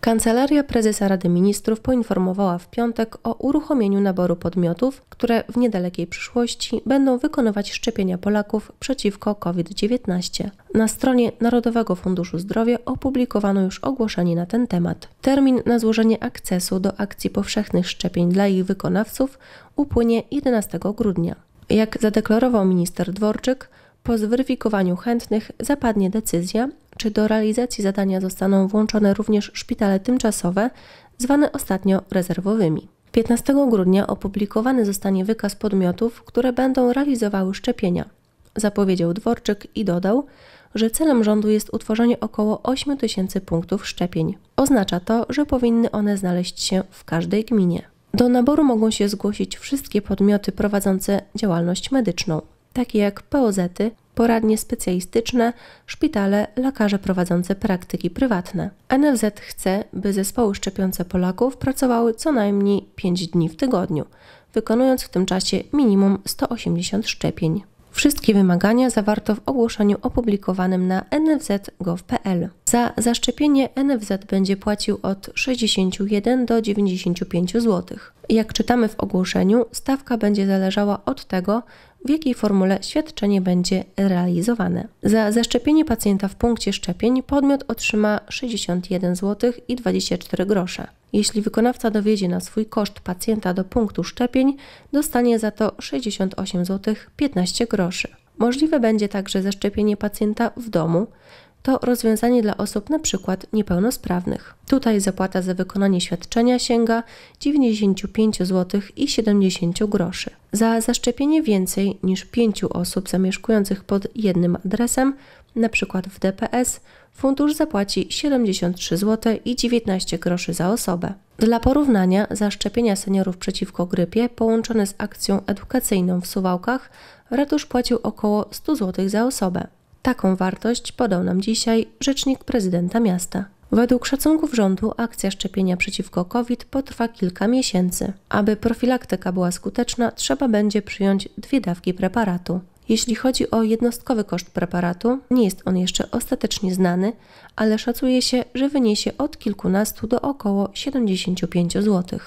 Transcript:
Kancelaria Prezesa Rady Ministrów poinformowała w piątek o uruchomieniu naboru podmiotów, które w niedalekiej przyszłości będą wykonywać szczepienia Polaków przeciwko COVID-19. Na stronie Narodowego Funduszu Zdrowia opublikowano już ogłoszenie na ten temat. Termin na złożenie akcesu do akcji powszechnych szczepień dla ich wykonawców upłynie 11 grudnia. Jak zadeklarował minister Dworczyk, po zweryfikowaniu chętnych zapadnie decyzja, czy do realizacji zadania zostaną włączone również szpitale tymczasowe, zwane ostatnio rezerwowymi. 15 grudnia opublikowany zostanie wykaz podmiotów, które będą realizowały szczepienia. Zapowiedział Dworczyk i dodał, że celem rządu jest utworzenie około 8 tysięcy punktów szczepień. Oznacza to, że powinny one znaleźć się w każdej gminie. Do naboru mogą się zgłosić wszystkie podmioty prowadzące działalność medyczną takie jak POZ-y, poradnie specjalistyczne, szpitale, lekarze prowadzące praktyki prywatne. NFZ chce, by zespoły szczepiące Polaków pracowały co najmniej 5 dni w tygodniu, wykonując w tym czasie minimum 180 szczepień. Wszystkie wymagania zawarto w ogłoszeniu opublikowanym na nfz.gov.pl. Za zaszczepienie NFZ będzie płacił od 61 do 95 zł. Jak czytamy w ogłoszeniu, stawka będzie zależała od tego, w jakiej formule świadczenie będzie realizowane. Za zaszczepienie pacjenta w punkcie szczepień podmiot otrzyma 61 zł i 24 grosze. Jeśli wykonawca dowiedzie na swój koszt pacjenta do punktu szczepień, dostanie za to 68 zł 15 groszy. Możliwe będzie także zaszczepienie pacjenta w domu to rozwiązanie dla osób np. niepełnosprawnych. Tutaj zapłata za wykonanie świadczenia sięga 95 zł i 70 groszy. Za zaszczepienie więcej niż 5 osób zamieszkujących pod jednym adresem, np. w DPS, fundusz zapłaci 73 zł i 19 groszy za osobę. Dla porównania zaszczepienia seniorów przeciwko grypie połączone z akcją edukacyjną w Suwałkach ratusz płacił około 100 zł za osobę. Taką wartość podał nam dzisiaj rzecznik prezydenta miasta. Według szacunków rządu akcja szczepienia przeciwko COVID potrwa kilka miesięcy. Aby profilaktyka była skuteczna, trzeba będzie przyjąć dwie dawki preparatu. Jeśli chodzi o jednostkowy koszt preparatu, nie jest on jeszcze ostatecznie znany, ale szacuje się, że wyniesie od kilkunastu do około 75 zł.